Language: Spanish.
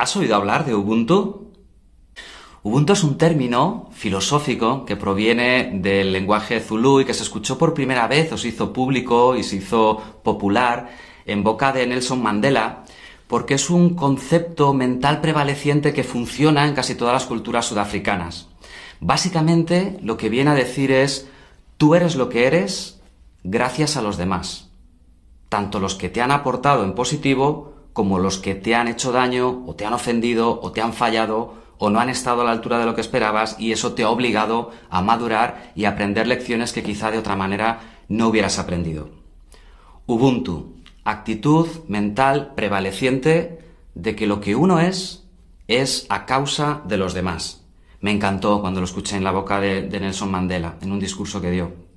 ¿Has oído hablar de Ubuntu? Ubuntu es un término filosófico que proviene del lenguaje zulú y que se escuchó por primera vez o se hizo público y se hizo popular en boca de Nelson Mandela porque es un concepto mental prevaleciente que funciona en casi todas las culturas sudafricanas. Básicamente lo que viene a decir es tú eres lo que eres gracias a los demás, tanto los que te han aportado en positivo como los que te han hecho daño o te han ofendido o te han fallado o no han estado a la altura de lo que esperabas y eso te ha obligado a madurar y a aprender lecciones que quizá de otra manera no hubieras aprendido. Ubuntu, actitud mental prevaleciente de que lo que uno es es a causa de los demás. Me encantó cuando lo escuché en la boca de, de Nelson Mandela, en un discurso que dio.